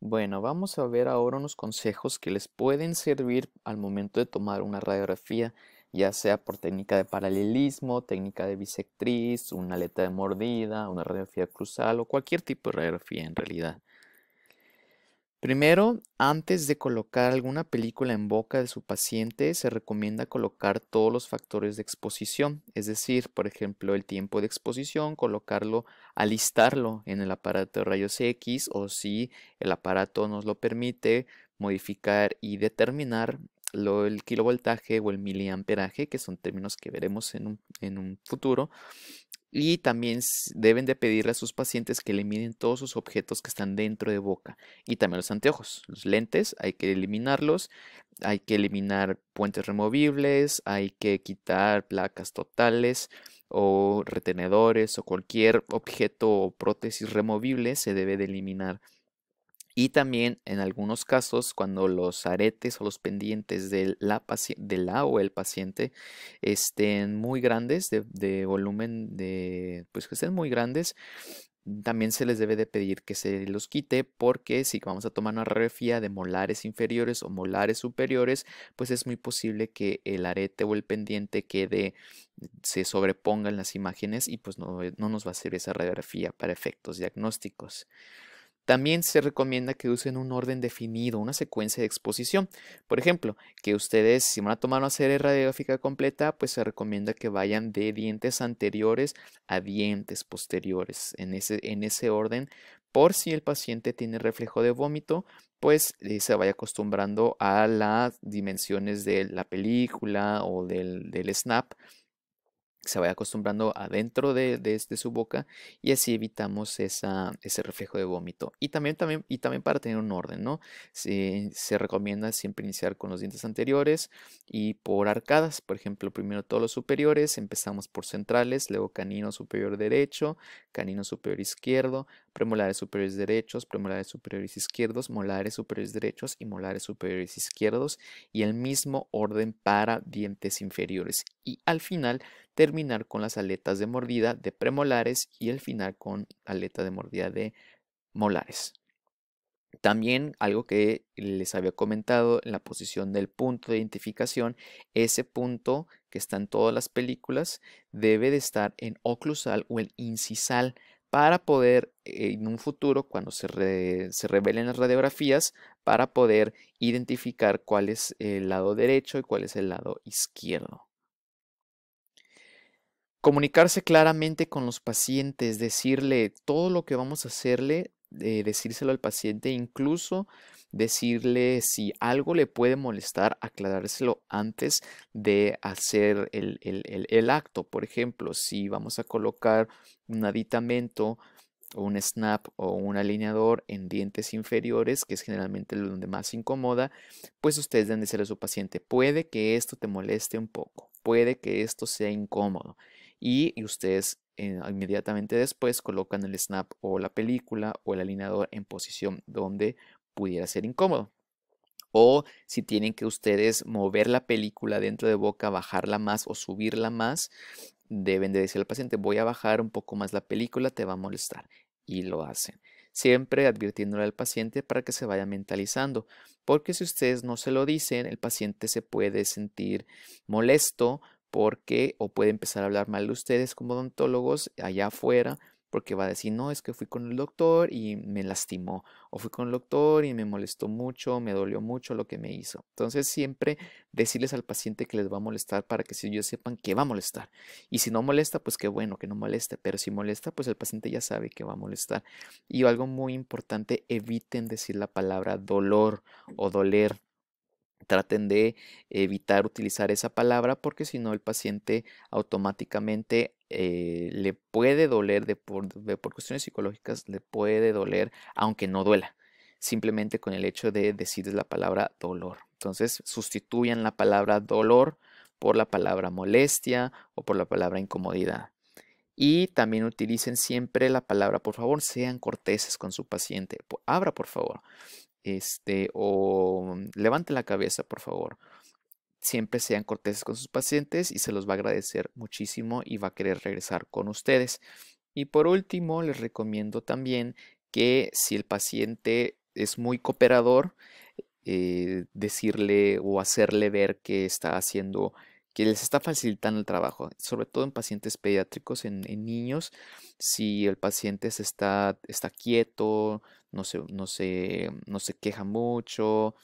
Bueno, vamos a ver ahora unos consejos que les pueden servir al momento de tomar una radiografía, ya sea por técnica de paralelismo, técnica de bisectriz, una aleta de mordida, una radiografía cruzal o cualquier tipo de radiografía en realidad. Primero, antes de colocar alguna película en boca de su paciente, se recomienda colocar todos los factores de exposición, es decir, por ejemplo, el tiempo de exposición, colocarlo, alistarlo en el aparato de rayos X o si el aparato nos lo permite, modificar y determinar el kilovoltaje o el miliamperaje, que son términos que veremos en un futuro, y también deben de pedirle a sus pacientes que eliminen todos sus objetos que están dentro de boca. Y también los anteojos, los lentes, hay que eliminarlos. Hay que eliminar puentes removibles, hay que quitar placas totales o retenedores o cualquier objeto o prótesis removible se debe de eliminar y también en algunos casos cuando los aretes o los pendientes de la, de la o el paciente estén muy grandes, de, volumen, de, pues que estén muy grandes, también se les debe de pedir que se los quite porque si vamos a tomar una radiografía de molares inferiores o molares superiores, pues es muy posible que el arete o el pendiente quede, se sobreponga en las imágenes y pues no, no nos va a servir esa radiografía para efectos diagnósticos. También se recomienda que usen un orden definido, una secuencia de exposición. Por ejemplo, que ustedes, si van a tomar una serie radiográfica completa, pues se recomienda que vayan de dientes anteriores a dientes posteriores, en ese, en ese orden, por si el paciente tiene reflejo de vómito, pues eh, se vaya acostumbrando a las dimensiones de la película o del snap se vaya acostumbrando adentro de, su boca y así evitamos ese reflejo de vómito. Y también, también, y también para tener un orden, ¿no? Se, se, recomienda siempre iniciar con los dientes anteriores y por arcadas, por ejemplo, primero todos los superiores, empezamos por centrales, luego canino superior derecho, canino superior izquierdo, premolares superiores derechos, premolares superiores izquierdos, molares superiores derechos y molares superiores izquierdos y el mismo orden para dientes inferiores. Y al final terminar con las aletas de mordida de premolares y el final con aleta de mordida de molares. También algo que les había comentado en la posición del punto de identificación, ese punto que está en todas las películas debe de estar en oclusal o en incisal para poder eh, en un futuro cuando se, se revelen las radiografías para poder identificar cuál es el lado derecho y cuál es el lado izquierdo. Comunicarse claramente con los pacientes, decirle todo lo que vamos a hacerle, eh, decírselo al paciente, incluso decirle si algo le puede molestar, aclarárselo antes de hacer el, acto. Por ejemplo, si vamos a colocar un aditamento, un snap o un alineador en dientes inferiores, que es generalmente donde más incomoda, pues ustedes deben decirle a su paciente, puede que esto te moleste un poco, puede que esto sea incómodo y, ustedes eh, inmediatamente después colocan el snap o la película o el alineador en posición donde pudiera ser incómodo. O si tienen que ustedes mover la película dentro de boca, bajarla más o subirla más, deben de decir al paciente, voy a bajar un poco más la película, te va a molestar. Y lo hacen siempre advirtiéndole al paciente para que se vaya mentalizando, porque si ustedes no se lo dicen, el paciente se puede sentir molesto porque o puede empezar a hablar mal de ustedes como odontólogos allá afuera porque va a decir, no, es que fui con el doctor y me lastimó, o fui con el doctor y me molestó mucho, me dolió mucho lo que me hizo. Entonces siempre decirles al paciente que les va a molestar para que ellos sepan que va a molestar. Y si no molesta, pues qué bueno que no moleste, pero si molesta, pues el paciente ya sabe que va a molestar. Y algo muy importante, eviten decir la palabra dolor o doler Traten de evitar utilizar esa palabra porque si no el paciente automáticamente eh, le puede doler, por, por cuestiones psicológicas, le puede doler aunque no duela, simplemente con el hecho de decir la palabra dolor. Entonces sustituyan la palabra dolor por la palabra molestia o por la palabra incomodidad. Y también utilicen siempre la palabra por favor, sean corteses con su paciente. Abra por favor este, o mm, levante la cabeza, por favor. Siempre sean corteses con sus pacientes y se los va a agradecer muchísimo y va a querer regresar con ustedes. Y por último, les recomiendo también que si el paciente es muy cooperador, eh, decirle o hacerle ver que está haciendo, que les está facilitando el trabajo, sobre todo en pacientes pediátricos, en, niños, si el paciente está quieto, no se, no queja mucho,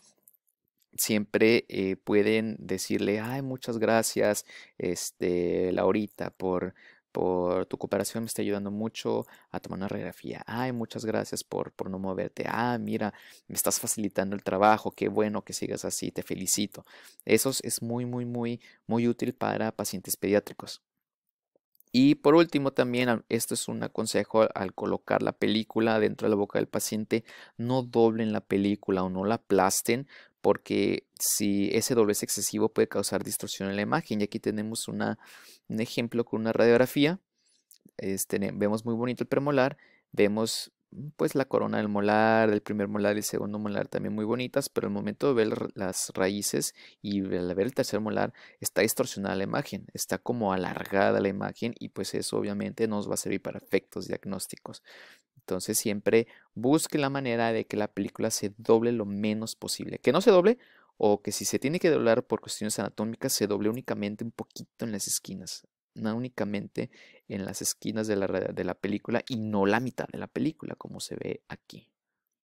siempre eh, pueden decirle, ay, muchas gracias, este, Laurita, por, por tu cooperación, me está ayudando mucho a tomar una radiografía. Ay, muchas gracias por, por no moverte. Ah, mira, me estás facilitando el trabajo, qué bueno que sigas así, te felicito. Eso es muy, muy, muy, muy útil para pacientes pediátricos. Y por último también, ah, esto es un aconsejo, al colocar la película dentro de la boca del paciente, no doblen la película o no la aplasten porque si ese doble es excesivo puede causar distorsión en la imagen. Y aquí tenemos un ejemplo con una radiografía. Este, vemos muy bonito el premolar, vemos pues la corona del molar, el primer molar y el segundo molar también muy bonitas, pero al momento de ver las raíces y ver el tercer molar está distorsionada la imagen, está como alargada la imagen y pues eso obviamente nos va a servir para efectos diagnósticos. Entonces siempre busque la manera de que la película se doble lo menos posible, que no se doble o que si se tiene que doblar por cuestiones anatómicas se doble únicamente un poquito en las esquinas no únicamente en las esquinas de la, de la película y no la mitad de la película, como se ve aquí.